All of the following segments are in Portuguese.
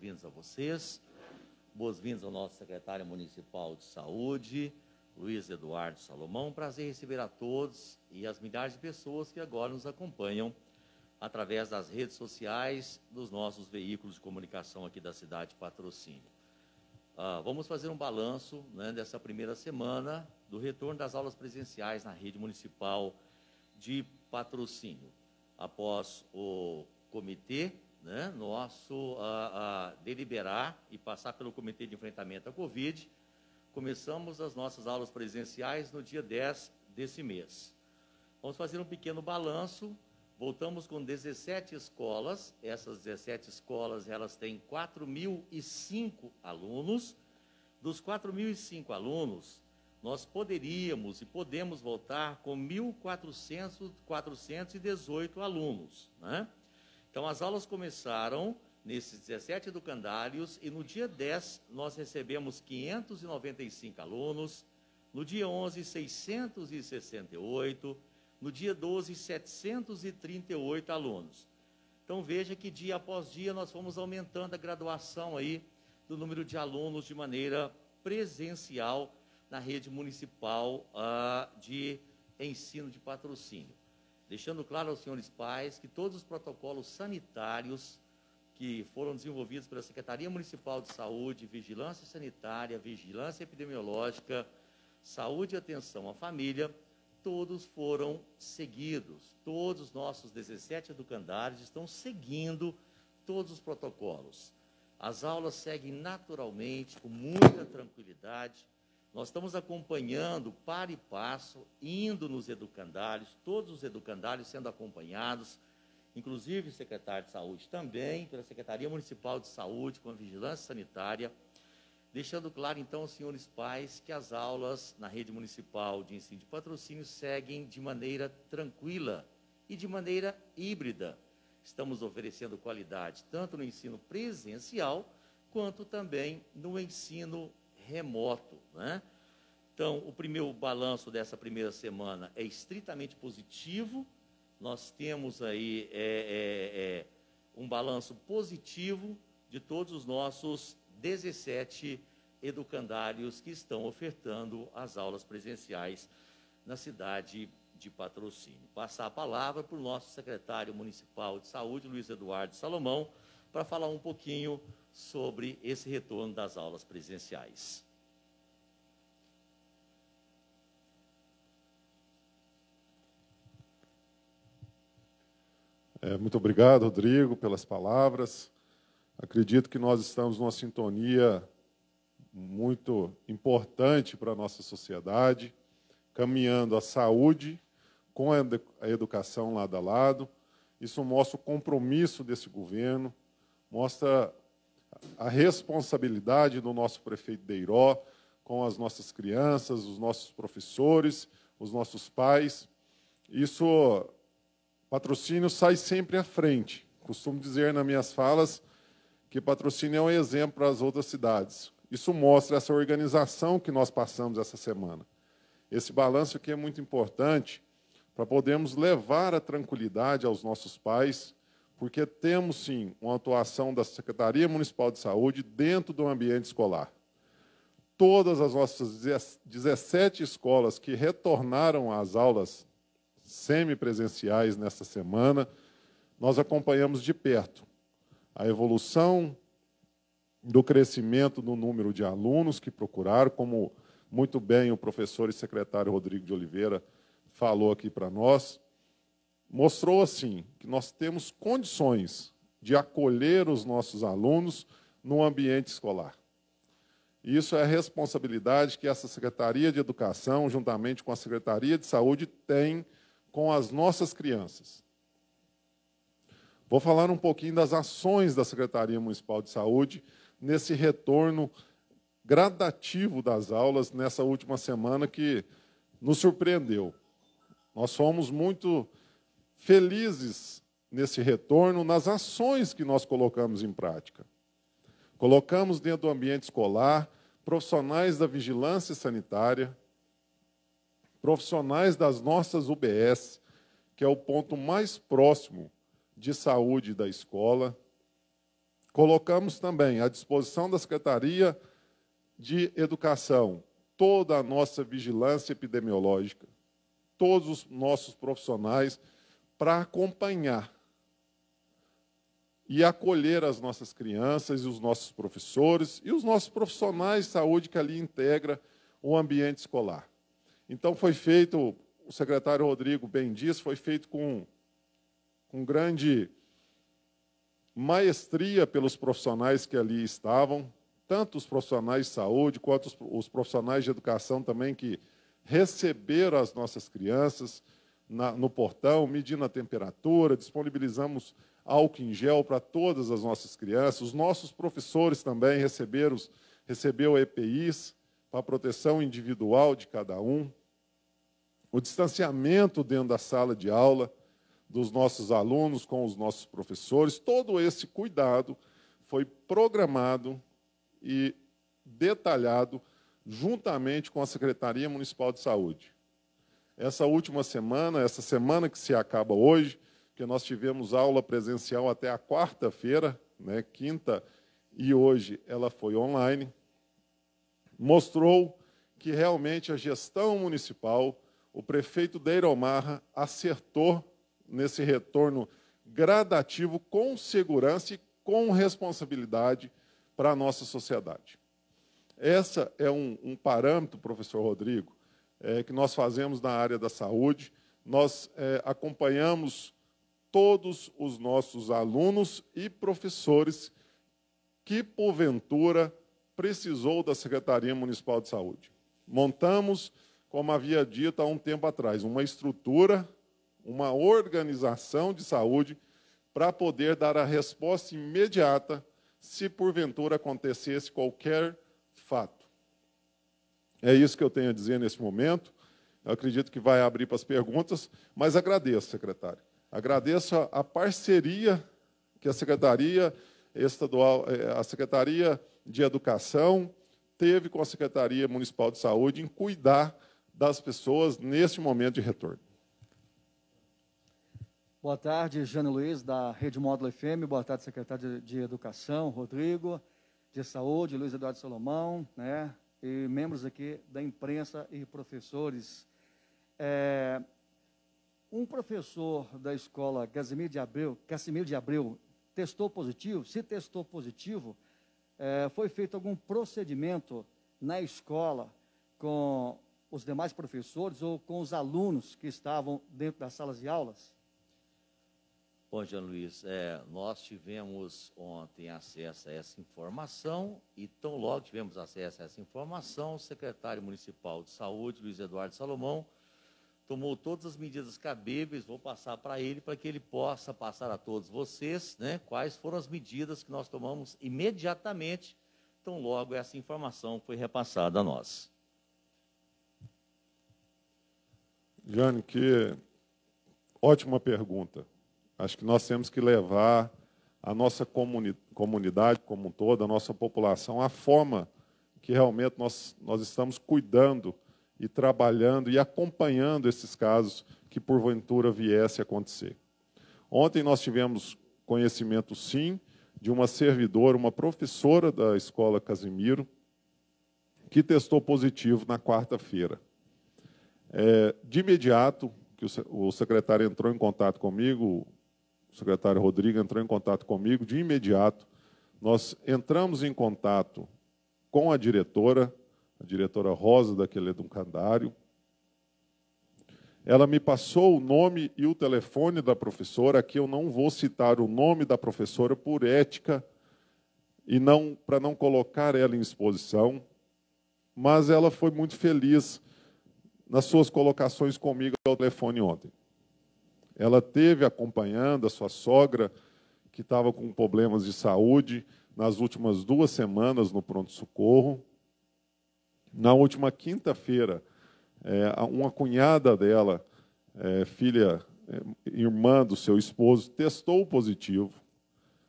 Boas-vindas a vocês. Boas-vindas ao nosso secretário municipal de saúde, Luiz Eduardo Salomão. Prazer receber a todos e as milhares de pessoas que agora nos acompanham através das redes sociais dos nossos veículos de comunicação aqui da cidade Patrocínio. Ah, vamos fazer um balanço né, dessa primeira semana do retorno das aulas presenciais na rede municipal de patrocínio. Após o comitê né, nosso a, a, deliberar e passar pelo Comitê de Enfrentamento à Covid. Começamos as nossas aulas presenciais no dia 10 desse mês. Vamos fazer um pequeno balanço. Voltamos com 17 escolas. Essas 17 escolas, elas têm 4.005 alunos. Dos 4.005 alunos, nós poderíamos e podemos voltar com 1.418 alunos, né? Então, as aulas começaram nesses 17 educandários e no dia 10 nós recebemos 595 alunos, no dia 11, 668, no dia 12, 738 alunos. Então veja que dia após dia nós fomos aumentando a graduação aí do número de alunos de maneira presencial na rede municipal uh, de ensino de patrocínio deixando claro aos senhores pais que todos os protocolos sanitários que foram desenvolvidos pela Secretaria Municipal de Saúde, Vigilância Sanitária, Vigilância Epidemiológica, Saúde e Atenção à Família, todos foram seguidos. Todos os nossos 17 educandários estão seguindo todos os protocolos. As aulas seguem naturalmente, com muita tranquilidade. Nós estamos acompanhando para e passo, indo nos educandários, todos os educandários sendo acompanhados, inclusive o secretário de saúde também, pela Secretaria Municipal de Saúde, com a Vigilância Sanitária, deixando claro então aos senhores pais que as aulas na rede municipal de ensino de patrocínio seguem de maneira tranquila e de maneira híbrida. Estamos oferecendo qualidade tanto no ensino presencial quanto também no ensino remoto. Né? Então, o primeiro balanço dessa primeira semana é estritamente positivo. Nós temos aí é, é, é, um balanço positivo de todos os nossos 17 educandários que estão ofertando as aulas presenciais na cidade de patrocínio. Passar a palavra para o nosso secretário municipal de saúde, Luiz Eduardo Salomão, para falar um pouquinho sobre esse retorno das aulas presenciais. É, muito obrigado, Rodrigo, pelas palavras. Acredito que nós estamos numa sintonia muito importante para a nossa sociedade, caminhando a saúde com a educação lado a lado. Isso mostra o compromisso desse governo, mostra a responsabilidade do nosso prefeito Deiró com as nossas crianças, os nossos professores, os nossos pais. Isso Patrocínio sai sempre à frente. Costumo dizer nas minhas falas que patrocínio é um exemplo para as outras cidades. Isso mostra essa organização que nós passamos essa semana. Esse balanço aqui é muito importante para podermos levar a tranquilidade aos nossos pais, porque temos sim uma atuação da Secretaria Municipal de Saúde dentro do ambiente escolar. Todas as nossas 17 escolas que retornaram às aulas semipresenciais nesta semana, nós acompanhamos de perto a evolução do crescimento do número de alunos que procuraram, como muito bem o professor e secretário Rodrigo de Oliveira falou aqui para nós, mostrou assim que nós temos condições de acolher os nossos alunos no ambiente escolar. Isso é a responsabilidade que essa Secretaria de Educação, juntamente com a Secretaria de Saúde, tem com as nossas crianças. Vou falar um pouquinho das ações da Secretaria Municipal de Saúde nesse retorno gradativo das aulas nessa última semana que nos surpreendeu. Nós fomos muito felizes nesse retorno, nas ações que nós colocamos em prática. Colocamos dentro do ambiente escolar profissionais da vigilância sanitária, profissionais das nossas UBS, que é o ponto mais próximo de saúde da escola. Colocamos também à disposição da Secretaria de Educação toda a nossa vigilância epidemiológica, todos os nossos profissionais para acompanhar e acolher as nossas crianças e os nossos professores e os nossos profissionais de saúde que ali integra o ambiente escolar. Então foi feito, o secretário Rodrigo bem diz, foi feito com, com grande maestria pelos profissionais que ali estavam, tanto os profissionais de saúde quanto os, os profissionais de educação também que receberam as nossas crianças na, no portão, medindo a temperatura, disponibilizamos álcool em gel para todas as nossas crianças, os nossos professores também receberam, receberam EPIs para proteção individual de cada um o distanciamento dentro da sala de aula dos nossos alunos com os nossos professores, todo esse cuidado foi programado e detalhado juntamente com a Secretaria Municipal de Saúde. Essa última semana, essa semana que se acaba hoje, que nós tivemos aula presencial até a quarta-feira, né, quinta, e hoje ela foi online, mostrou que realmente a gestão municipal o prefeito Deiromarra acertou nesse retorno gradativo, com segurança e com responsabilidade para a nossa sociedade. Essa é um, um parâmetro, professor Rodrigo, é, que nós fazemos na área da saúde. Nós é, acompanhamos todos os nossos alunos e professores que, porventura, precisou da Secretaria Municipal de Saúde. Montamos como havia dito há um tempo atrás, uma estrutura, uma organização de saúde para poder dar a resposta imediata se porventura acontecesse qualquer fato. É isso que eu tenho a dizer nesse momento. Eu acredito que vai abrir para as perguntas, mas agradeço, secretário. Agradeço a, a parceria que a Secretaria Estadual, eh, a Secretaria de Educação teve com a Secretaria Municipal de Saúde em cuidar das pessoas neste momento de retorno. Boa tarde, Jânio Luiz, da Rede Módulo FM. Boa tarde, secretário de Educação, Rodrigo, de Saúde, Luiz Eduardo Salomão, né? e membros aqui da imprensa e professores. É, um professor da escola Casimiro de Abreu, Casimiro de Abreu testou positivo? Se testou positivo, é, foi feito algum procedimento na escola com os demais professores ou com os alunos que estavam dentro das salas de aulas? Bom, Jean Luiz, é, nós tivemos ontem acesso a essa informação e tão logo tivemos acesso a essa informação, o secretário municipal de saúde, Luiz Eduardo Salomão, tomou todas as medidas cabíveis, vou passar para ele, para que ele possa passar a todos vocês né, quais foram as medidas que nós tomamos imediatamente, tão logo essa informação foi repassada a nós. Jane, que ótima pergunta. Acho que nós temos que levar a nossa comuni comunidade como um todo, a nossa população, a forma que realmente nós, nós estamos cuidando e trabalhando e acompanhando esses casos que porventura viesse a acontecer. Ontem nós tivemos conhecimento, sim, de uma servidora, uma professora da escola Casimiro, que testou positivo na quarta-feira. É, de imediato, que o, o secretário entrou em contato comigo, o secretário Rodrigo entrou em contato comigo, de imediato, nós entramos em contato com a diretora, a diretora Rosa daquele educandário. Ela me passou o nome e o telefone da professora, aqui eu não vou citar o nome da professora por ética e não para não colocar ela em exposição, mas ela foi muito feliz nas suas colocações comigo ao telefone ontem. Ela teve acompanhando a sua sogra, que estava com problemas de saúde, nas últimas duas semanas no pronto-socorro. Na última quinta-feira, é, uma cunhada dela, é, filha, é, irmã do seu esposo, testou positivo.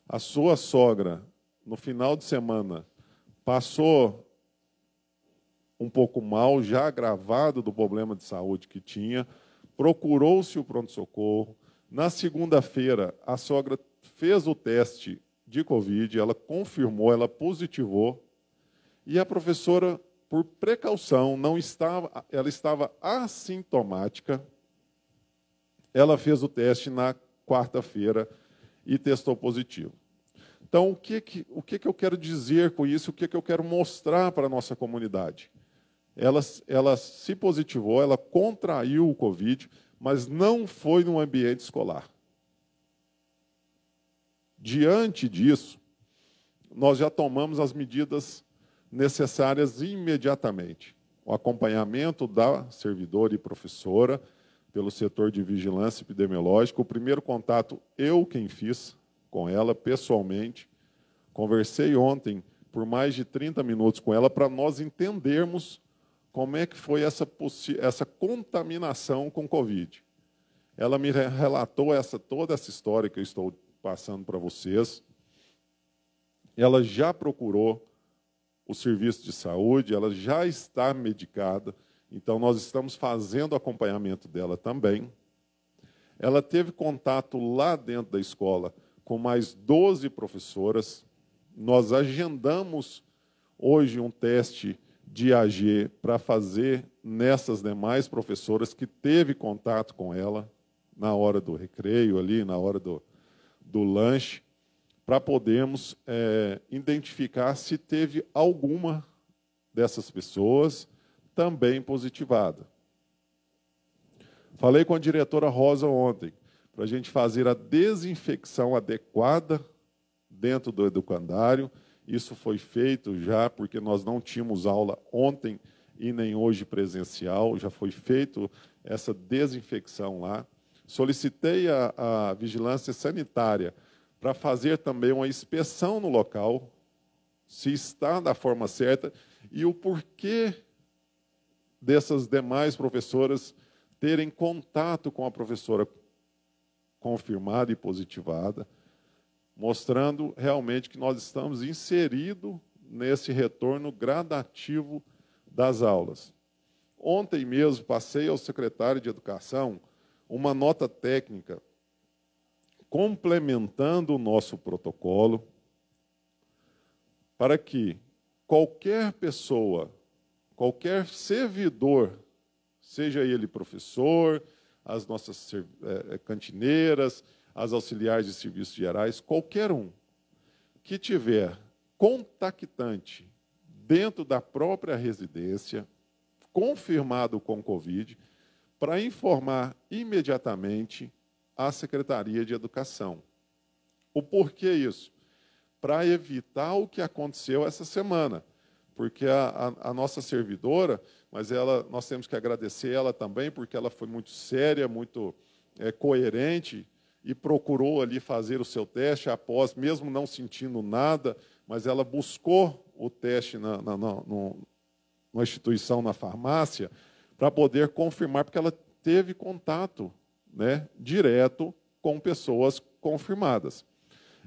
A sua sogra, no final de semana, passou um pouco mal, já agravado do problema de saúde que tinha, procurou-se o pronto-socorro. Na segunda-feira, a sogra fez o teste de Covid, ela confirmou, ela positivou, e a professora, por precaução, não estava, ela estava assintomática. Ela fez o teste na quarta-feira e testou positivo. Então, o que, que, o que, que eu quero dizer com isso? O que, que eu quero mostrar para a nossa comunidade? ela, ela se positivou, ela contraiu o Covid, mas não foi num ambiente escolar. Diante disso, nós já tomamos as medidas necessárias imediatamente. O acompanhamento da servidora e professora pelo setor de vigilância epidemiológica, o primeiro contato eu quem fiz com ela pessoalmente. Conversei ontem por mais de 30 minutos com ela para nós entendermos como é que foi essa, essa contaminação com Covid. Ela me relatou essa, toda essa história que eu estou passando para vocês. Ela já procurou o serviço de saúde, ela já está medicada, então nós estamos fazendo acompanhamento dela também. Ela teve contato lá dentro da escola com mais 12 professoras. Nós agendamos hoje um teste de agir para fazer nessas demais professoras que teve contato com ela na hora do recreio ali, na hora do, do lanche, para podermos é, identificar se teve alguma dessas pessoas também positivada. Falei com a diretora Rosa ontem para a gente fazer a desinfecção adequada dentro do educandário isso foi feito já porque nós não tínhamos aula ontem e nem hoje presencial, já foi feito essa desinfecção lá. Solicitei a, a vigilância sanitária para fazer também uma inspeção no local, se está da forma certa e o porquê dessas demais professoras terem contato com a professora confirmada e positivada mostrando realmente que nós estamos inseridos nesse retorno gradativo das aulas. Ontem mesmo passei ao secretário de Educação uma nota técnica complementando o nosso protocolo para que qualquer pessoa, qualquer servidor, seja ele professor, as nossas eh, eh, cantineiras, as auxiliares de serviços gerais, qualquer um que tiver contactante dentro da própria residência, confirmado com Covid, para informar imediatamente a Secretaria de Educação. O porquê isso? Para evitar o que aconteceu essa semana, porque a, a, a nossa servidora, mas ela, nós temos que agradecer ela também, porque ela foi muito séria, muito é, coerente e procurou ali fazer o seu teste após, mesmo não sentindo nada, mas ela buscou o teste na, na, na, na instituição, na farmácia, para poder confirmar, porque ela teve contato né, direto com pessoas confirmadas.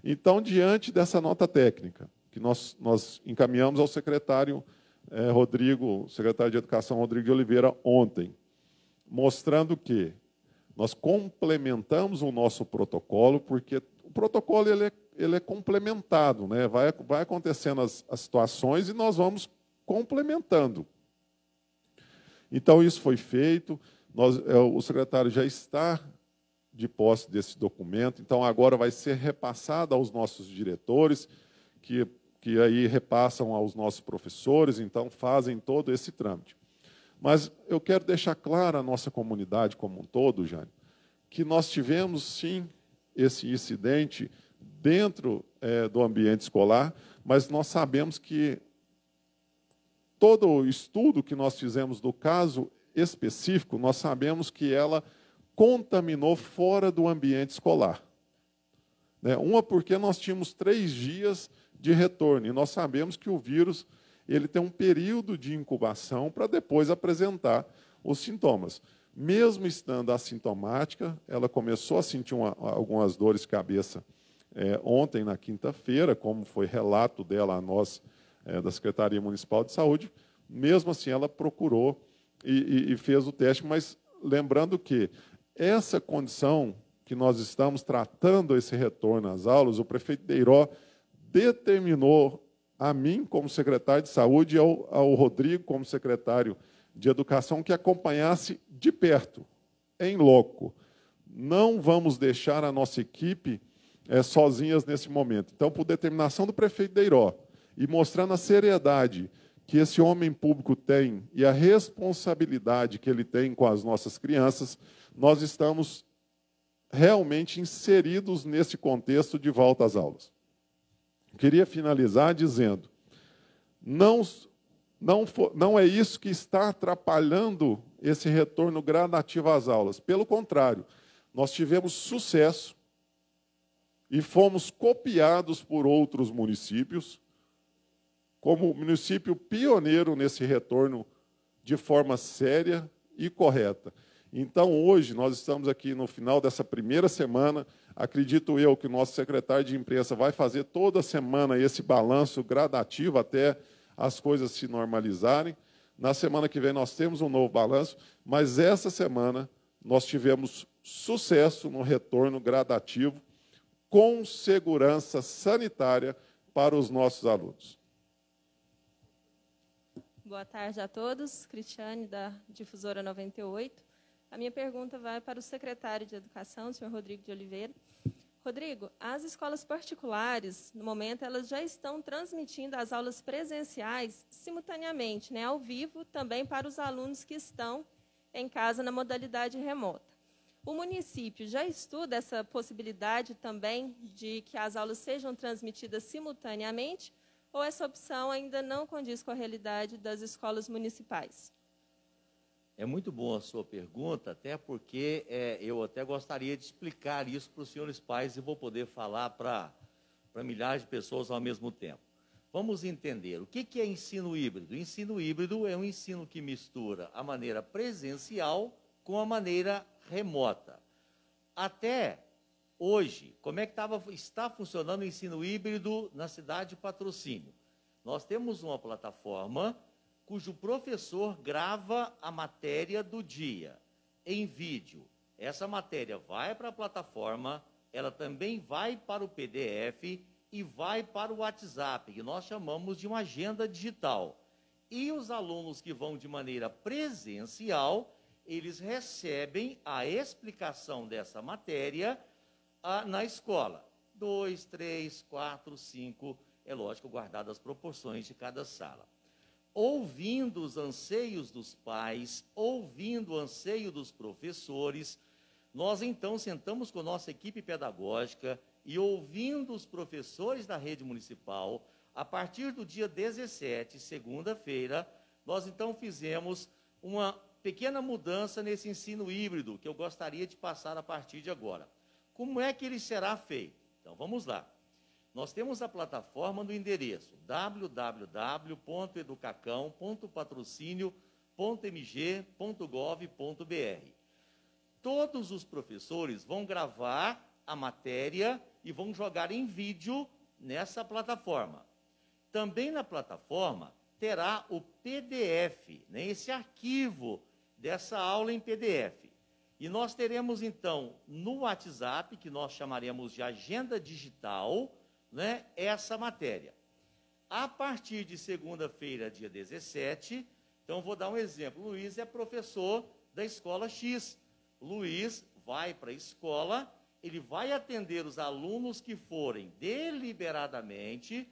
Então, diante dessa nota técnica, que nós, nós encaminhamos ao secretário eh, Rodrigo, secretário de Educação Rodrigo de Oliveira, ontem, mostrando que nós complementamos o nosso protocolo, porque o protocolo ele é, ele é complementado, né? vai, vai acontecendo as, as situações e nós vamos complementando. Então, isso foi feito, nós, é, o secretário já está de posse desse documento, então agora vai ser repassado aos nossos diretores, que, que aí repassam aos nossos professores, então fazem todo esse trâmite. Mas eu quero deixar clara a nossa comunidade como um todo, Jânio, que nós tivemos sim esse incidente dentro é, do ambiente escolar, mas nós sabemos que todo o estudo que nós fizemos do caso específico, nós sabemos que ela contaminou fora do ambiente escolar. Né? Uma porque nós tínhamos três dias de retorno e nós sabemos que o vírus ele tem um período de incubação para depois apresentar os sintomas. Mesmo estando assintomática, ela começou a sentir uma, algumas dores de cabeça é, ontem, na quinta-feira, como foi relato dela a nós, é, da Secretaria Municipal de Saúde. Mesmo assim, ela procurou e, e, e fez o teste, mas lembrando que essa condição que nós estamos tratando esse retorno às aulas, o prefeito Deiró determinou a mim como secretário de saúde e ao, ao Rodrigo como secretário de educação que acompanhasse de perto, em loco. Não vamos deixar a nossa equipe é, sozinhas nesse momento. Então, por determinação do prefeito Deiró e mostrando a seriedade que esse homem público tem e a responsabilidade que ele tem com as nossas crianças, nós estamos realmente inseridos nesse contexto de volta às aulas. Queria finalizar dizendo: não, não, não é isso que está atrapalhando esse retorno gradativo às aulas. Pelo contrário, nós tivemos sucesso e fomos copiados por outros municípios, como município pioneiro nesse retorno de forma séria e correta. Então, hoje, nós estamos aqui no final dessa primeira semana Acredito eu que o nosso secretário de imprensa vai fazer toda semana esse balanço gradativo até as coisas se normalizarem. Na semana que vem nós temos um novo balanço, mas essa semana nós tivemos sucesso no retorno gradativo com segurança sanitária para os nossos alunos. Boa tarde a todos. Cristiane, da Difusora 98. A minha pergunta vai para o secretário de Educação, o senhor Rodrigo de Oliveira. Rodrigo, as escolas particulares, no momento, elas já estão transmitindo as aulas presenciais simultaneamente, né, ao vivo, também para os alunos que estão em casa na modalidade remota. O município já estuda essa possibilidade também de que as aulas sejam transmitidas simultaneamente ou essa opção ainda não condiz com a realidade das escolas municipais? É muito bom a sua pergunta, até porque é, eu até gostaria de explicar isso para os senhores pais e vou poder falar para milhares de pessoas ao mesmo tempo. Vamos entender o que, que é ensino híbrido. Ensino híbrido é um ensino que mistura a maneira presencial com a maneira remota. Até hoje, como é que tava, está funcionando o ensino híbrido na cidade de Patrocínio? Nós temos uma plataforma cujo professor grava a matéria do dia em vídeo. Essa matéria vai para a plataforma, ela também vai para o PDF e vai para o WhatsApp, que nós chamamos de uma agenda digital. E os alunos que vão de maneira presencial, eles recebem a explicação dessa matéria ah, na escola. Dois, três, quatro, cinco, é lógico, guardadas as proporções de cada sala ouvindo os anseios dos pais, ouvindo o anseio dos professores, nós então sentamos com nossa equipe pedagógica e ouvindo os professores da rede municipal, a partir do dia 17, segunda-feira, nós então fizemos uma pequena mudança nesse ensino híbrido que eu gostaria de passar a partir de agora. Como é que ele será feito? Então vamos lá. Nós temos a plataforma no endereço www.educacão.patrocínio.mg.gov.br. Todos os professores vão gravar a matéria e vão jogar em vídeo nessa plataforma. Também na plataforma terá o PDF, né, esse arquivo dessa aula em PDF. E nós teremos então no WhatsApp, que nós chamaremos de agenda digital, né, essa matéria. A partir de segunda-feira, dia 17, então vou dar um exemplo. Luiz é professor da escola X. Luiz vai para a escola, ele vai atender os alunos que forem deliberadamente.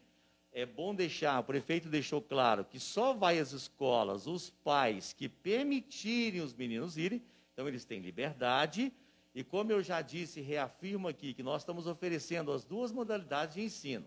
É bom deixar, o prefeito deixou claro que só vai às escolas os pais que permitirem os meninos irem, então eles têm liberdade e como eu já disse e reafirmo aqui, que nós estamos oferecendo as duas modalidades de ensino,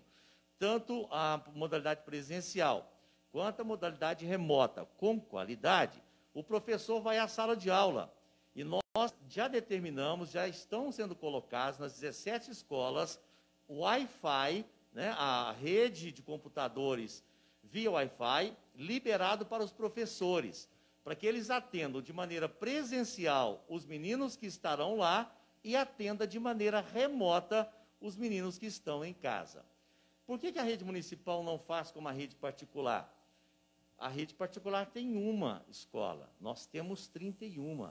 tanto a modalidade presencial quanto a modalidade remota, com qualidade, o professor vai à sala de aula. E nós já determinamos, já estão sendo colocados nas 17 escolas, o Wi-Fi, né, a rede de computadores via Wi-Fi, liberado para os professores para que eles atendam de maneira presencial os meninos que estarão lá e atenda de maneira remota os meninos que estão em casa. Por que, que a rede municipal não faz como a rede particular? A rede particular tem uma escola, nós temos 31.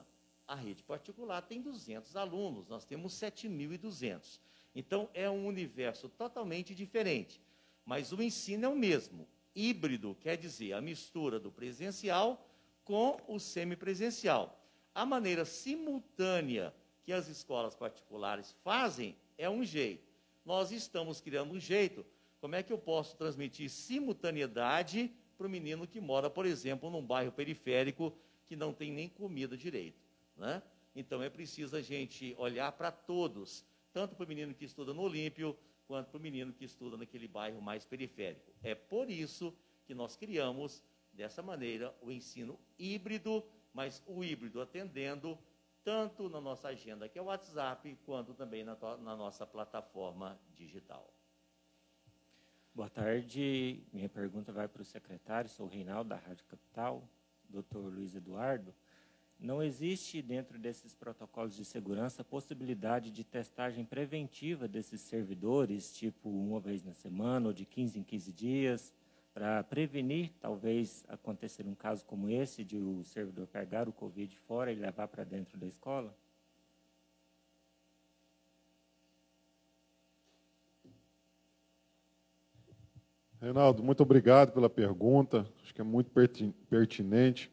A rede particular tem 200 alunos, nós temos 7.200. Então, é um universo totalmente diferente. Mas o ensino é o mesmo. Híbrido quer dizer a mistura do presencial com o semipresencial. A maneira simultânea que as escolas particulares fazem é um jeito. Nós estamos criando um jeito. Como é que eu posso transmitir simultaneidade para o menino que mora, por exemplo, num bairro periférico que não tem nem comida direito? Né? Então é preciso a gente olhar para todos, tanto para o menino que estuda no Olímpio, quanto para o menino que estuda naquele bairro mais periférico. É por isso que nós criamos dessa maneira, o ensino híbrido, mas o híbrido atendendo tanto na nossa agenda, que é o WhatsApp, quanto também na, na nossa plataforma digital. Boa tarde. Minha pergunta vai para o secretário. Sou o Reinaldo, da Rádio Capital, doutor Luiz Eduardo. Não existe, dentro desses protocolos de segurança, possibilidade de testagem preventiva desses servidores, tipo uma vez na semana ou de 15 em 15 dias, para prevenir, talvez, acontecer um caso como esse, de o servidor pegar o Covid fora e levar para dentro da escola? Reinaldo, muito obrigado pela pergunta, acho que é muito pertinente,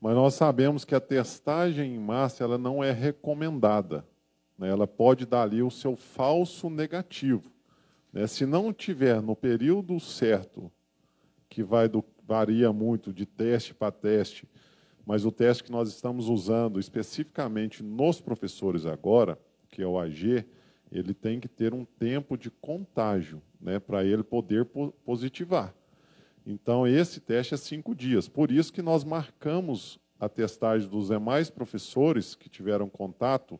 mas nós sabemos que a testagem em massa ela não é recomendada, né? ela pode dar ali o seu falso negativo. Né? Se não tiver no período certo que vai do, varia muito de teste para teste, mas o teste que nós estamos usando especificamente nos professores agora, que é o AG, ele tem que ter um tempo de contágio, né, para ele poder positivar. Então, esse teste é cinco dias. Por isso que nós marcamos a testagem dos demais professores que tiveram contato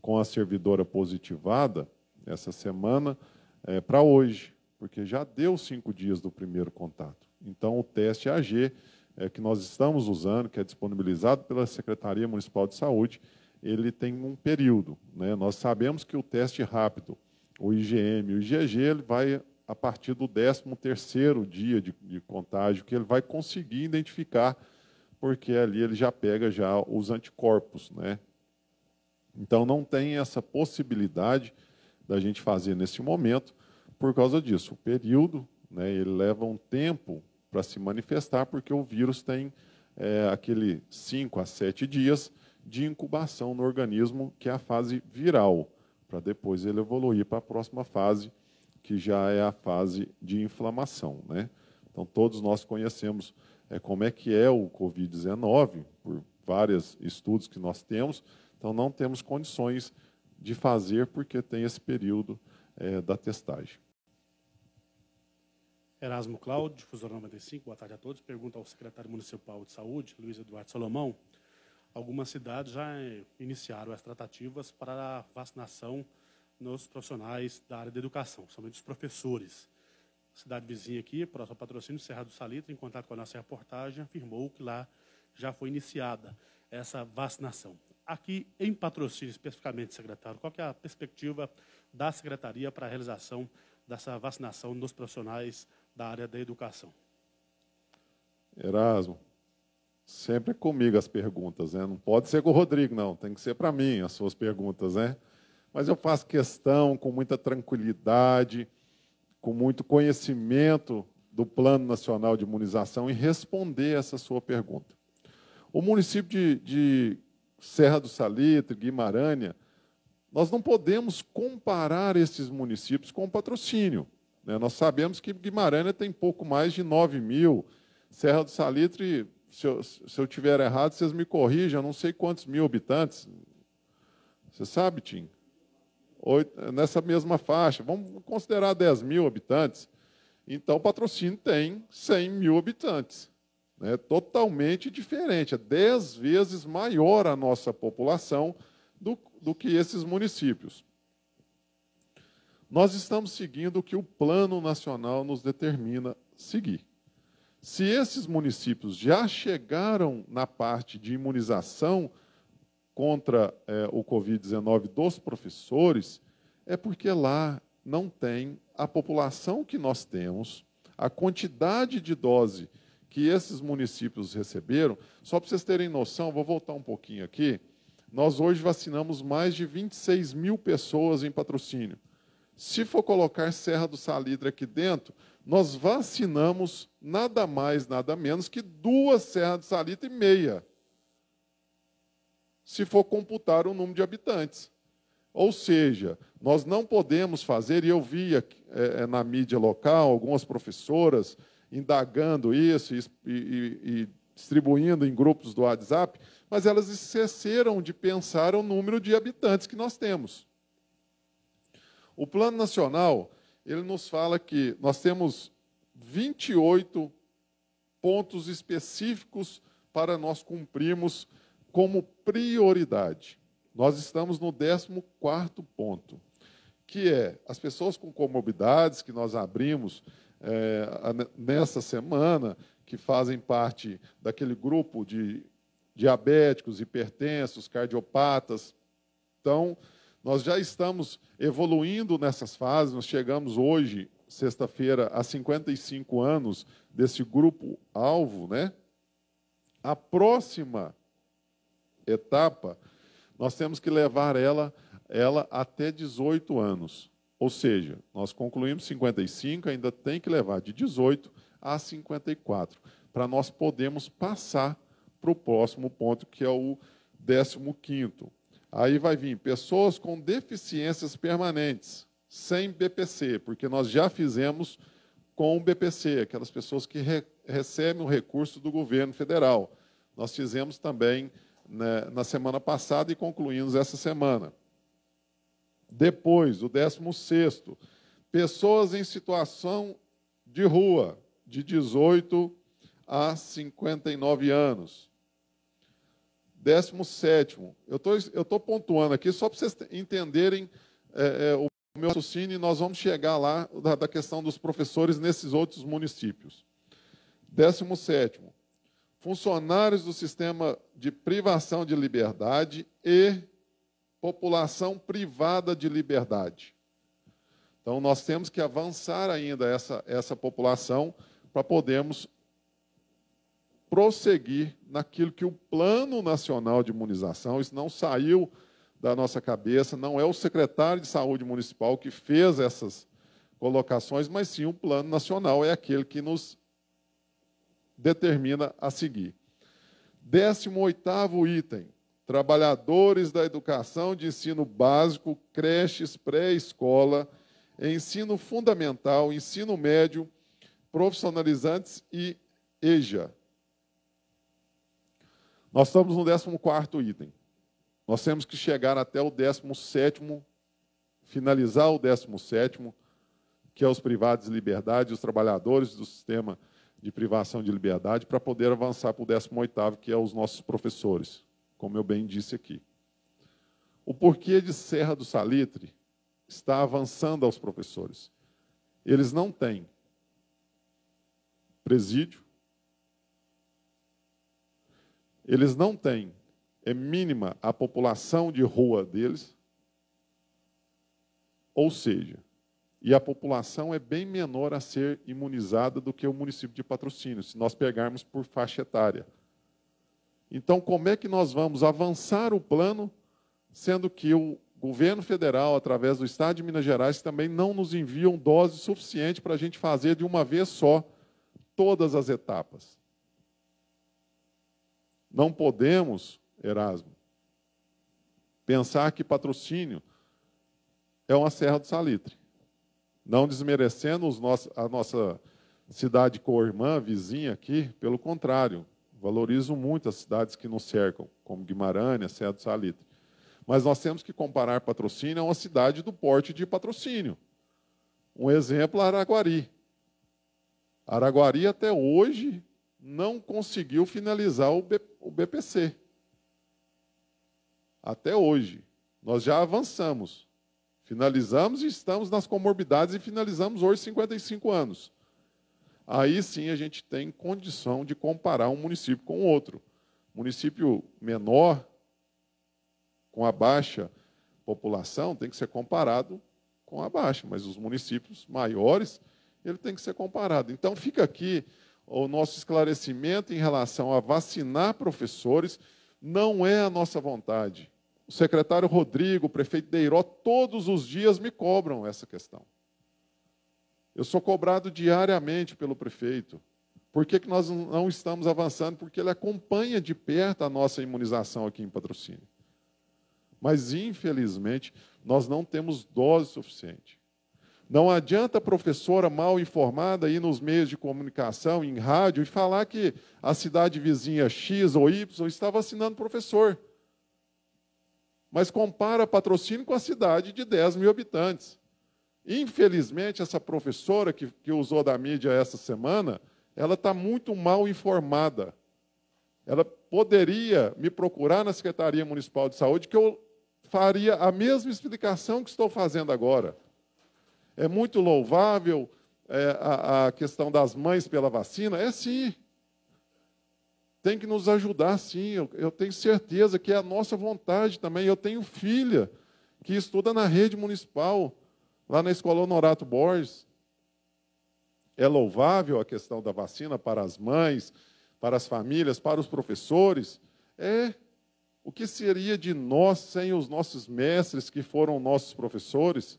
com a servidora positivada essa semana é, eh, para hoje porque já deu cinco dias do primeiro contato. Então, o teste AG, é, que nós estamos usando, que é disponibilizado pela Secretaria Municipal de Saúde, ele tem um período. Né? Nós sabemos que o teste rápido, o IgM e o IgG, ele vai a partir do 13º dia de, de contágio, que ele vai conseguir identificar, porque ali ele já pega já os anticorpos. Né? Então, não tem essa possibilidade da gente fazer nesse momento, por causa disso. O período, né, ele leva um tempo para se manifestar, porque o vírus tem é, aquele 5 a 7 dias de incubação no organismo, que é a fase viral, para depois ele evoluir para a próxima fase, que já é a fase de inflamação. Né? Então, todos nós conhecemos é, como é que é o Covid-19, por vários estudos que nós temos, então não temos condições de fazer porque tem esse período é, da testagem. Erasmo Cláudio, Difusor 95, boa tarde a todos. Pergunta ao secretário municipal de saúde, Luiz Eduardo Salomão. Algumas cidades já iniciaram as tratativas para a vacinação nos profissionais da área da educação, somente os professores. A cidade vizinha aqui, próximo patrocínio, Serra do Salitre, em contato com a nossa reportagem, afirmou que lá já foi iniciada essa vacinação. Aqui em patrocínio, especificamente, secretário, qual é a perspectiva da secretaria para a realização dessa vacinação nos profissionais da área da educação. Erasmo, sempre é comigo as perguntas, né? Não pode ser com o Rodrigo, não. Tem que ser para mim as suas perguntas, né? Mas eu faço questão com muita tranquilidade, com muito conhecimento do Plano Nacional de Imunização e responder essa sua pergunta. O município de, de Serra do Salitre, Guimarães, nós não podemos comparar esses municípios com o patrocínio. Né? Nós sabemos que Guimarães tem pouco mais de 9 mil, Serra do Salitre, se eu, se eu tiver errado, vocês me corrijam, não sei quantos mil habitantes. Você sabe, Tim? Oito, nessa mesma faixa, vamos considerar 10 mil habitantes. Então, o patrocínio tem 100 mil habitantes. É totalmente diferente, é 10 vezes maior a nossa população do, do que esses municípios nós estamos seguindo o que o Plano Nacional nos determina seguir. Se esses municípios já chegaram na parte de imunização contra eh, o Covid-19 dos professores, é porque lá não tem a população que nós temos, a quantidade de dose que esses municípios receberam. Só para vocês terem noção, vou voltar um pouquinho aqui. Nós hoje vacinamos mais de 26 mil pessoas em patrocínio. Se for colocar Serra do Salidre aqui dentro, nós vacinamos nada mais, nada menos que duas Serra do Salidre e meia. Se for computar o número de habitantes. Ou seja, nós não podemos fazer, e eu vi é, é, na mídia local algumas professoras indagando isso e, e, e distribuindo em grupos do WhatsApp, mas elas esqueceram de pensar o número de habitantes que nós temos. O Plano Nacional, ele nos fala que nós temos 28 pontos específicos para nós cumprirmos como prioridade. Nós estamos no 14º ponto, que é as pessoas com comorbidades que nós abrimos é, nessa semana, que fazem parte daquele grupo de diabéticos, hipertensos, cardiopatas. Então, nós já estamos evoluindo nessas fases, nós chegamos hoje, sexta-feira, a 55 anos desse grupo alvo, né? A próxima etapa, nós temos que levar ela, ela até 18 anos. Ou seja, nós concluímos 55, ainda tem que levar de 18 a 54, para nós podermos passar para o próximo ponto, que é o 15 quinto Aí vai vir pessoas com deficiências permanentes, sem BPC, porque nós já fizemos com o BPC, aquelas pessoas que re recebem o recurso do governo federal. Nós fizemos também né, na semana passada e concluímos essa semana. Depois, o 16, pessoas em situação de rua, de 18 a 59 anos. 17. Eu tô, estou pontuando aqui só para vocês entenderem é, é, o meu raciocínio e nós vamos chegar lá da, da questão dos professores nesses outros municípios. 17. Funcionários do sistema de privação de liberdade e população privada de liberdade. Então, nós temos que avançar ainda essa, essa população para podermos prosseguir naquilo que o Plano Nacional de Imunização, isso não saiu da nossa cabeça, não é o secretário de Saúde Municipal que fez essas colocações, mas sim o Plano Nacional é aquele que nos determina a seguir. 18 oitavo item, trabalhadores da educação de ensino básico, creches, pré-escola, ensino fundamental, ensino médio, profissionalizantes e EJA. Nós estamos no 14 item. Nós temos que chegar até o 17 finalizar o 17 que é os privados de liberdade, os trabalhadores do sistema de privação de liberdade, para poder avançar para o 18 que é os nossos professores, como eu bem disse aqui. O porquê de Serra do Salitre está avançando aos professores. Eles não têm presídio, eles não têm, é mínima a população de rua deles, ou seja, e a população é bem menor a ser imunizada do que o município de patrocínio, se nós pegarmos por faixa etária. Então, como é que nós vamos avançar o plano, sendo que o governo federal, através do Estado de Minas Gerais, também não nos enviam dose suficiente para a gente fazer de uma vez só todas as etapas? Não podemos, Erasmo, pensar que patrocínio é uma Serra do Salitre. Não desmerecendo nossos, a nossa cidade co-irmã, vizinha aqui, pelo contrário, valorizo muito as cidades que nos cercam, como Guimarães, Serra do Salitre. Mas nós temos que comparar patrocínio a uma cidade do porte de patrocínio. Um exemplo, Araguari. Araguari até hoje não conseguiu finalizar o, BP o BPC. Até hoje. Nós já avançamos. Finalizamos e estamos nas comorbidades e finalizamos hoje 55 anos. Aí sim a gente tem condição de comparar um município com o outro. Município menor, com a baixa população, tem que ser comparado com a baixa, mas os municípios maiores, ele tem que ser comparado. Então fica aqui o nosso esclarecimento em relação a vacinar professores não é a nossa vontade. O secretário Rodrigo, o prefeito Deiró, todos os dias me cobram essa questão. Eu sou cobrado diariamente pelo prefeito. Por que, que nós não estamos avançando? Porque ele acompanha de perto a nossa imunização aqui em patrocínio. Mas, infelizmente, nós não temos dose suficiente. Não adianta a professora mal informada aí nos meios de comunicação, em rádio, e falar que a cidade vizinha X ou Y está vacinando professor. Mas compara patrocínio com a cidade de 10 mil habitantes. Infelizmente, essa professora que, que usou da mídia essa semana, ela está muito mal informada. Ela poderia me procurar na Secretaria Municipal de Saúde, que eu faria a mesma explicação que estou fazendo agora é muito louvável é, a, a questão das mães pela vacina? É sim. Tem que nos ajudar, sim. Eu, eu tenho certeza que é a nossa vontade também. Eu tenho filha que estuda na rede municipal, lá na escola Honorato Borges. É louvável a questão da vacina para as mães, para as famílias, para os professores. É. O que seria de nós sem os nossos mestres, que foram nossos professores?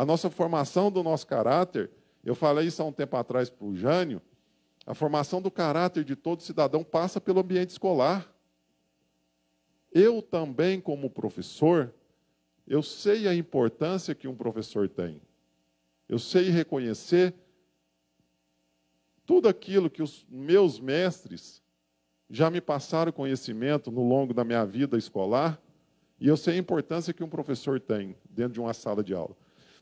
a nossa formação do nosso caráter, eu falei isso há um tempo atrás para o Jânio, a formação do caráter de todo cidadão passa pelo ambiente escolar. Eu também, como professor, eu sei a importância que um professor tem. Eu sei reconhecer tudo aquilo que os meus mestres já me passaram conhecimento no longo da minha vida escolar, e eu sei a importância que um professor tem dentro de uma sala de aula.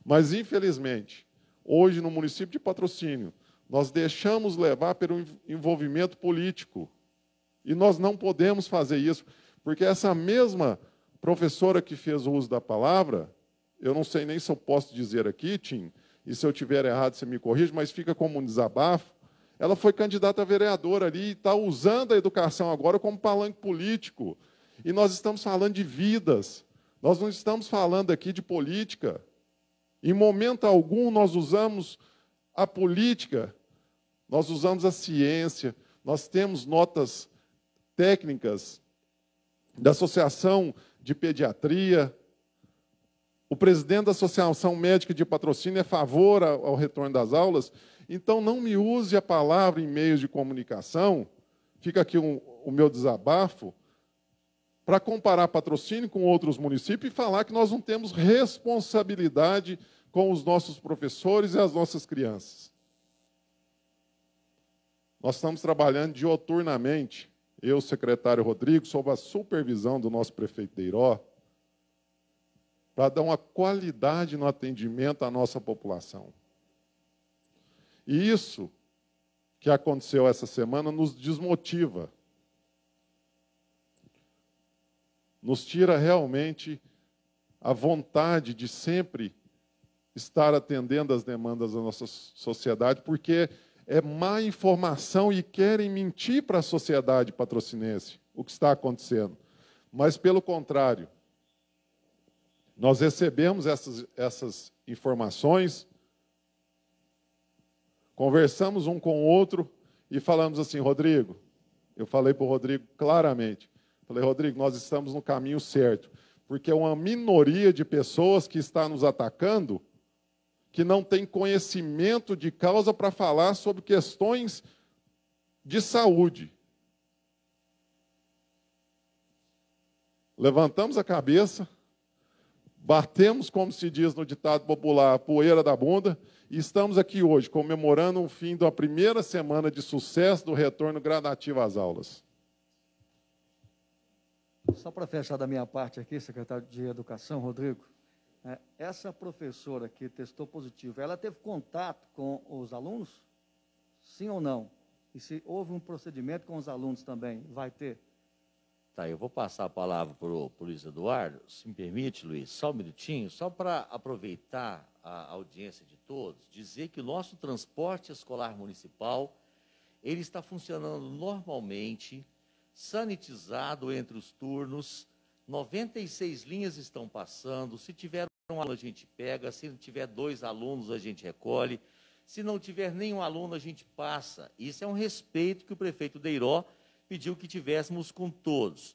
Mas, infelizmente, hoje no município de Patrocínio, nós deixamos levar pelo envolvimento político. E nós não podemos fazer isso, porque essa mesma professora que fez o uso da palavra, eu não sei nem se eu posso dizer aqui, Tim, e se eu tiver errado você me corrige, mas fica como um desabafo. Ela foi candidata a vereadora ali e está usando a educação agora como palanque político. E nós estamos falando de vidas, nós não estamos falando aqui de política. Em momento algum nós usamos a política, nós usamos a ciência, nós temos notas técnicas da Associação de Pediatria. O presidente da Associação Médica de Patrocínio é favor ao retorno das aulas. Então, não me use a palavra em meios de comunicação, fica aqui um, o meu desabafo, para comparar patrocínio com outros municípios e falar que nós não temos responsabilidade com os nossos professores e as nossas crianças. Nós estamos trabalhando dioturnamente, eu, secretário Rodrigo, sob a supervisão do nosso prefeito Deiró, para dar uma qualidade no atendimento à nossa população. E isso que aconteceu essa semana nos desmotiva. nos tira realmente a vontade de sempre estar atendendo às demandas da nossa sociedade, porque é má informação e querem mentir para a sociedade patrocinense o que está acontecendo. Mas, pelo contrário, nós recebemos essas, essas informações, conversamos um com o outro e falamos assim: Rodrigo, eu falei para o Rodrigo claramente, Falei, Rodrigo, nós estamos no caminho certo. Porque é uma minoria de pessoas que está nos atacando que não tem conhecimento de causa para falar sobre questões de saúde. Levantamos a cabeça, batemos, como se diz no ditado popular, a poeira da bunda, e estamos aqui hoje comemorando o fim da primeira semana de sucesso do retorno gradativo às aulas. Só para fechar da minha parte aqui, secretário de Educação, Rodrigo, né, essa professora que testou positivo, ela teve contato com os alunos? Sim ou não? E se houve um procedimento com os alunos também, vai ter? Tá, eu vou passar a palavra para o Luiz Eduardo. Se me permite, Luiz, só um minutinho, só para aproveitar a audiência de todos, dizer que o nosso transporte escolar municipal, ele está funcionando normalmente sanitizado entre os turnos. 96 linhas estão passando. Se tiver um aluno, a gente pega. Se tiver dois alunos, a gente recolhe. Se não tiver nenhum aluno, a gente passa. Isso é um respeito que o prefeito Deiró pediu que tivéssemos com todos.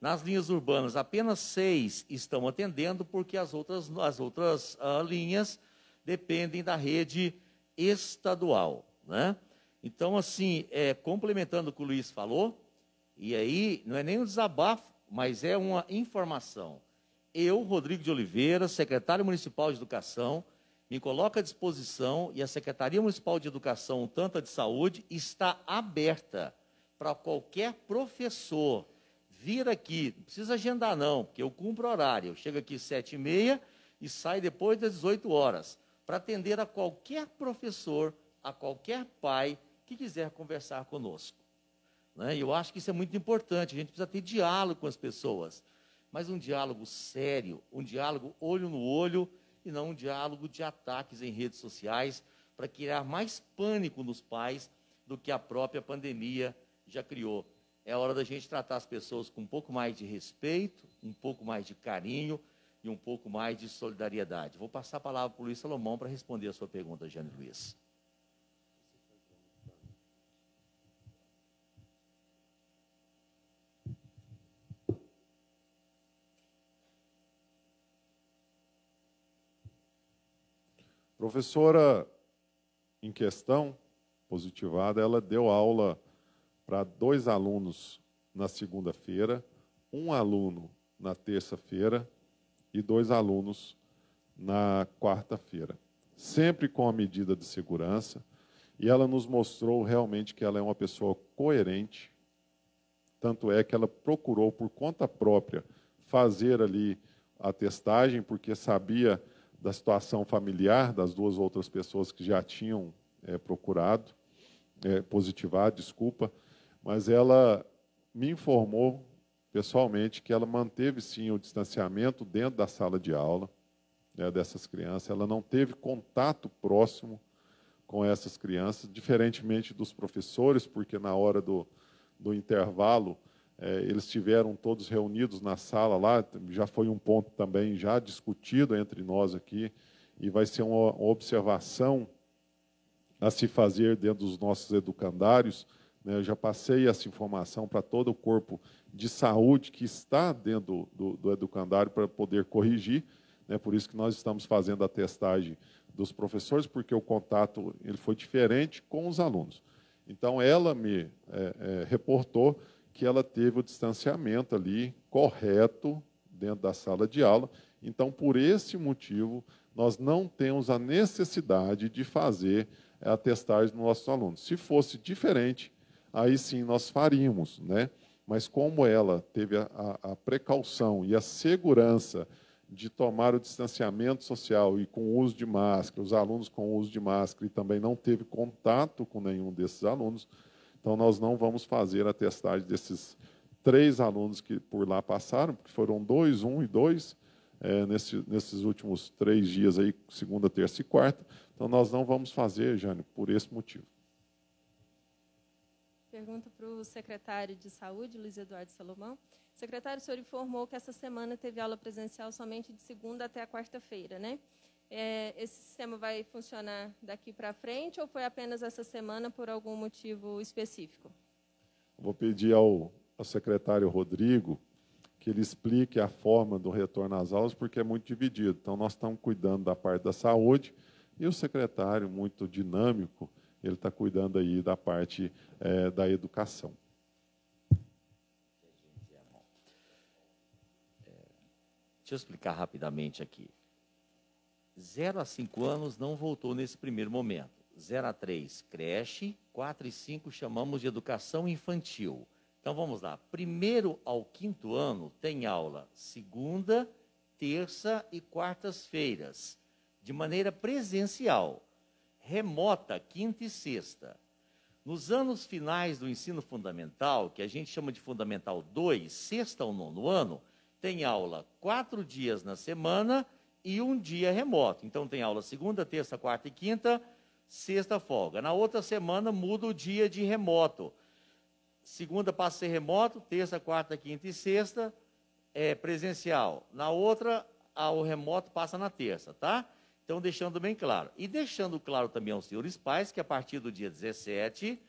Nas linhas urbanas, apenas seis estão atendendo, porque as outras, as outras uh, linhas dependem da rede estadual. Né? Então, assim, é, complementando o que o Luiz falou, e aí, não é nem um desabafo, mas é uma informação. Eu, Rodrigo de Oliveira, secretário municipal de Educação, me coloco à disposição e a Secretaria Municipal de Educação, tanto a de Saúde, está aberta para qualquer professor vir aqui. Não precisa agendar, não, porque eu cumpro horário. Eu chego aqui às 7h30 e saio depois das 18 horas, para atender a qualquer professor, a qualquer pai que quiser conversar conosco. Né? E eu acho que isso é muito importante. A gente precisa ter diálogo com as pessoas, mas um diálogo sério, um diálogo olho no olho e não um diálogo de ataques em redes sociais para criar mais pânico nos pais do que a própria pandemia já criou. É hora da gente tratar as pessoas com um pouco mais de respeito, um pouco mais de carinho e um pouco mais de solidariedade. Vou passar a palavra para o Luiz Salomão para responder a sua pergunta, Jane Luiz. professora em questão, positivada, ela deu aula para dois alunos na segunda-feira, um aluno na terça-feira e dois alunos na quarta-feira. Sempre com a medida de segurança, e ela nos mostrou realmente que ela é uma pessoa coerente, tanto é que ela procurou por conta própria fazer ali a testagem, porque sabia da situação familiar das duas outras pessoas que já tinham é, procurado, é, positivar, desculpa, mas ela me informou pessoalmente que ela manteve sim o distanciamento dentro da sala de aula né, dessas crianças, ela não teve contato próximo com essas crianças, diferentemente dos professores, porque na hora do, do intervalo é, eles tiveram todos reunidos na sala lá, já foi um ponto também já discutido entre nós aqui, e vai ser uma, observação a se fazer dentro dos nossos educandários. Né? Eu já passei essa informação para todo o corpo de saúde que está dentro do, do, do educandário para poder corrigir. Né? Por isso que nós estamos fazendo a testagem dos professores, porque o contato ele foi diferente com os alunos. Então, ela me é, é, reportou que ela teve o distanciamento ali correto dentro da sala de aula. Então, por esse motivo, nós não temos a necessidade de fazer a testagem dos nossos alunos. Se fosse diferente, aí sim nós faríamos, né? Mas como ela teve a, a, a, precaução e a segurança de tomar o distanciamento social e com o uso de máscara, os alunos com o uso de máscara e também não teve contato com nenhum desses alunos, então, nós não vamos fazer a testagem desses três alunos que por lá passaram, porque foram dois, um e dois, é, nesse, nesses últimos três dias aí, segunda, terça e quarta. Então, nós não vamos fazer, Jânio, por esse motivo. Pergunta para o secretário de Saúde, Luiz Eduardo Salomão. Secretário, o senhor informou que essa semana teve aula presencial somente de segunda até a quarta-feira, né? é, esse sistema vai funcionar daqui para frente ou foi apenas essa semana por algum motivo específico? Vou pedir ao, ao secretário Rodrigo que ele explique a forma do retorno às aulas, porque é muito dividido. Então, nós estamos cuidando da parte da saúde e o secretário, muito dinâmico, ele está cuidando aí da parte é, da educação. Deixa eu explicar rapidamente aqui. 0 a 5 anos não voltou nesse primeiro momento. 0 a 3, creche. 4 e 5 chamamos de educação infantil. Então vamos lá. Primeiro ao quinto ano tem aula segunda, terça e quartas-feiras, de maneira presencial, remota quinta e sexta. Nos anos finais do ensino fundamental, que a gente chama de Fundamental 2, sexta ou nono ano, tem aula quatro dias na semana e um dia remoto. Então tem aula segunda, terça, quarta e quinta, sexta folga. Na outra semana muda o dia de remoto. Segunda passa a ser remoto, terça, quarta, quinta e sexta é presencial. Na outra, o remoto passa na terça, tá? Então deixando bem claro. E deixando claro também aos senhores pais que a partir do dia 17,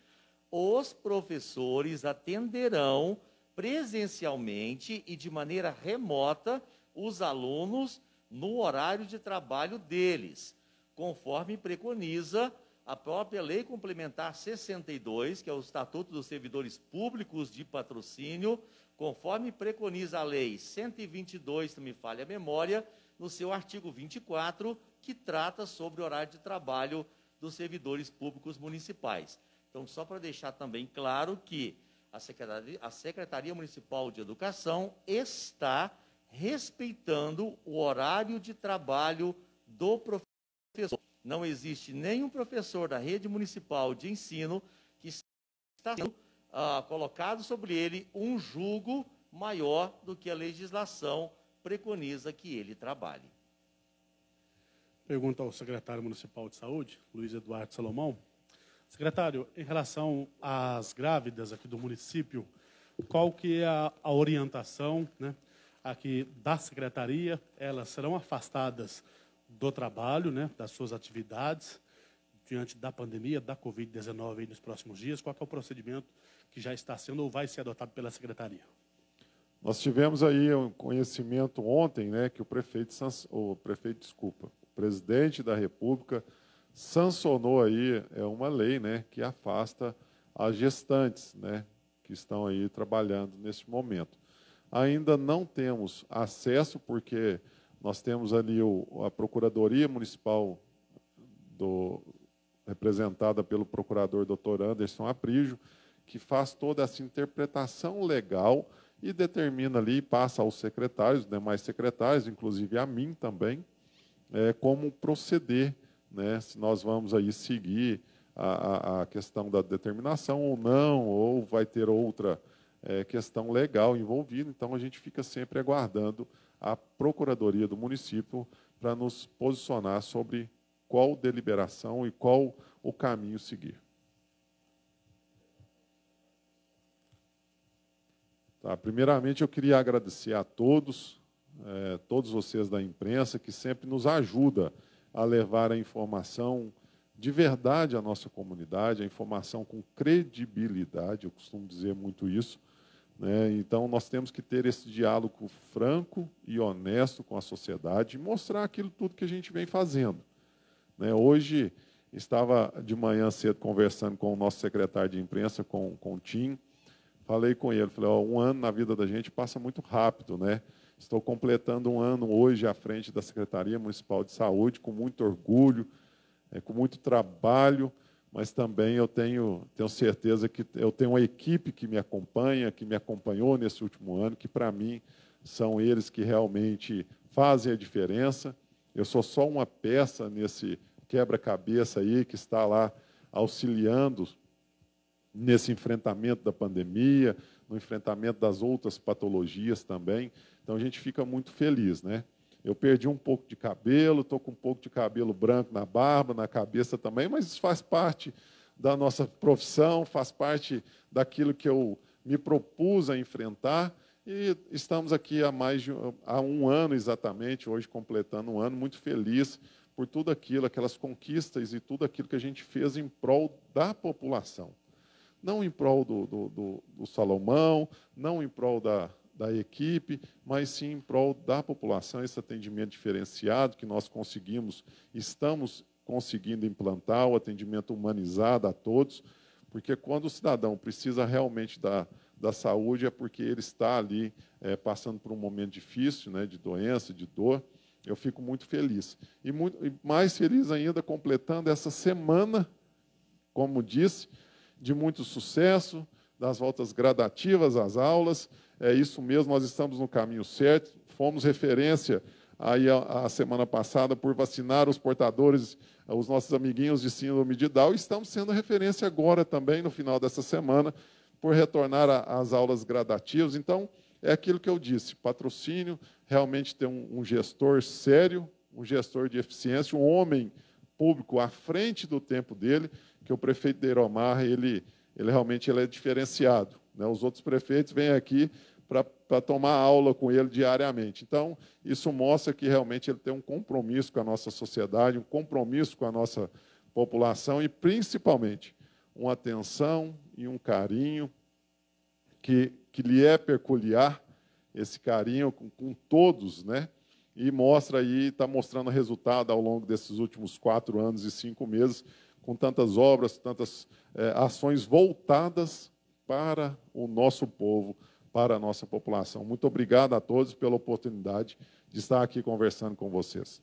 os professores atenderão presencialmente e de maneira remota os alunos no horário de trabalho deles, conforme preconiza a própria Lei Complementar 62, que é o Estatuto dos Servidores Públicos de Patrocínio, conforme preconiza a Lei 122, se me falha a memória, no seu artigo 24, que trata sobre o horário de trabalho dos servidores públicos municipais. Então, só para deixar também claro que a Secretaria, a Secretaria Municipal de Educação está respeitando o horário de trabalho do professor. Não existe nenhum professor da rede municipal de ensino que está sendo ah, colocado sobre ele um julgo maior do que a legislação preconiza que ele trabalhe. Pergunta ao secretário municipal de saúde, Luiz Eduardo Salomão. Secretário, em relação às grávidas aqui do município, qual que é a, a orientação, né? aqui da secretaria, elas serão afastadas do trabalho, né, das suas atividades, diante da pandemia da Covid-19 nos próximos dias? Qual é o procedimento que já está sendo ou vai ser adotado pela secretaria? Nós tivemos aí um conhecimento ontem, né, que o prefeito, o prefeito, desculpa, o presidente da República sancionou aí é uma lei, né, que afasta as gestantes, né, que estão aí trabalhando neste momento. Ainda não temos acesso, porque nós temos ali o, a Procuradoria Municipal, do, representada pelo procurador doutor Anderson Aprijo, que faz toda essa interpretação legal e determina ali, passa aos secretários, demais secretários, inclusive a mim também, é, como proceder, né, se nós vamos aí seguir a, a, a questão da determinação ou não, ou vai ter outra é, questão legal envolvida, então a gente fica sempre aguardando a Procuradoria do município para nos posicionar sobre qual deliberação e qual o caminho seguir. Tá, primeiramente, eu queria agradecer a todos, é, todos vocês da imprensa, que sempre nos ajuda a levar a informação de verdade à nossa comunidade, a informação com credibilidade, eu costumo dizer muito isso, né? Então, nós temos que ter esse diálogo franco e honesto com a sociedade e mostrar aquilo tudo que a gente vem fazendo. Né? Hoje, estava de manhã cedo conversando com o nosso secretário de imprensa, com, com o Tim. Falei com ele, falei, um ano na vida da gente passa muito rápido, né? Estou completando um ano hoje à frente da Secretaria Municipal de Saúde, com muito orgulho, é, com muito trabalho mas também eu tenho, tenho certeza que eu tenho uma equipe que me acompanha, que me acompanhou nesse último ano, que para mim são eles que realmente fazem a diferença. Eu sou só uma peça nesse quebra-cabeça aí que está lá auxiliando nesse enfrentamento da pandemia, no enfrentamento das outras patologias também. Então a gente fica muito feliz, né? Eu perdi um pouco de cabelo, estou com um pouco de cabelo branco na barba, na cabeça também, mas isso faz parte da nossa profissão, faz parte daquilo que eu me propus a enfrentar. E estamos aqui há mais de, há um ano exatamente, hoje completando um ano, muito feliz por tudo aquilo, aquelas conquistas e tudo aquilo que a gente fez em prol da população. Não em prol do, do, do, do Salomão, não em prol da, da equipe, mas sim em prol da população, esse atendimento diferenciado que nós conseguimos, estamos conseguindo implantar, o atendimento humanizado a todos, porque quando o cidadão precisa realmente da, da saúde é porque ele está ali é, passando por um momento difícil, né, de doença, de dor. Eu fico muito feliz. E, muito, e mais feliz ainda completando essa semana, como disse, de muito sucesso, das voltas gradativas às aulas, é isso mesmo, nós estamos no caminho certo. Fomos referência aí a, a semana passada por vacinar os portadores, os nossos amiguinhos de síndrome de Down, e estamos sendo referência agora também, no final dessa semana, por retornar às aulas gradativas. Então, é aquilo que eu disse: patrocínio, realmente ter um, um, gestor sério, um gestor de eficiência, um homem público à frente do tempo dele, que o prefeito de Iromar, ele, ele realmente ele é diferenciado. Né? Os outros prefeitos vêm aqui para tomar aula com ele diariamente. Então, isso mostra que realmente ele tem um compromisso com a nossa sociedade, um compromisso com a nossa população e, principalmente, uma atenção e um carinho que, que lhe é peculiar, esse carinho com, com todos, né? E mostra aí, está mostrando resultado ao longo desses últimos quatro anos e cinco meses, com tantas obras, tantas é, ações voltadas para o nosso povo, para a nossa população. Muito obrigado a todos pela oportunidade de estar aqui conversando com vocês.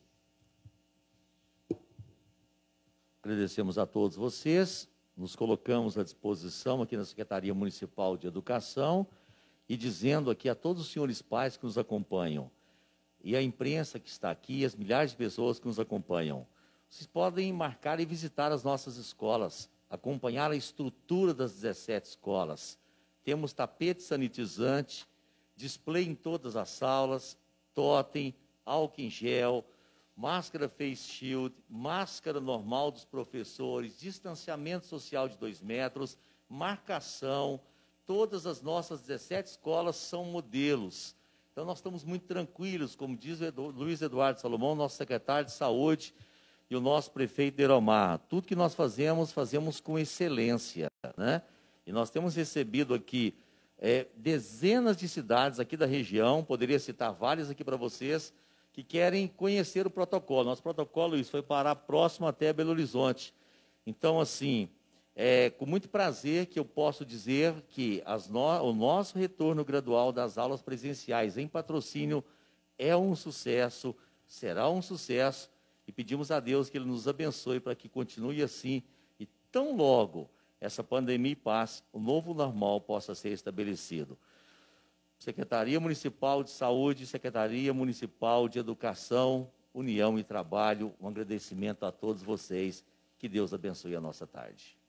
Agradecemos a todos vocês, nos colocamos à disposição aqui na Secretaria Municipal de Educação e dizendo aqui a todos os senhores pais que nos acompanham e a imprensa que está aqui, as milhares de pessoas que nos acompanham. Vocês podem marcar e visitar as nossas escolas acompanhar a estrutura das 17 escolas. Temos tapete sanitizante, display em todas as salas, totem, álcool em gel, máscara face shield, máscara normal dos professores, distanciamento social de 2 metros, marcação. Todas as nossas 17 escolas são modelos. Então, nós estamos muito tranquilos, como diz o Edu, Luiz Eduardo Salomão, nosso secretário de Saúde, e o nosso prefeito Deromar. Tudo que nós fazemos, fazemos com excelência. Né? E nós temos recebido aqui é, dezenas de cidades aqui da região, poderia citar várias aqui para vocês, que querem conhecer o protocolo. Nosso protocolo, isso foi parar próximo até Belo Horizonte. Então, assim, é com muito prazer que eu posso dizer que no... o nosso retorno gradual das aulas presenciais em patrocínio é um sucesso, será um sucesso, e pedimos a Deus que Ele nos abençoe para que continue assim e tão logo essa pandemia passe, o novo normal possa ser estabelecido. Secretaria Municipal de Saúde, Secretaria Municipal de Educação, União e Trabalho, um agradecimento a todos vocês. Que Deus abençoe a nossa tarde.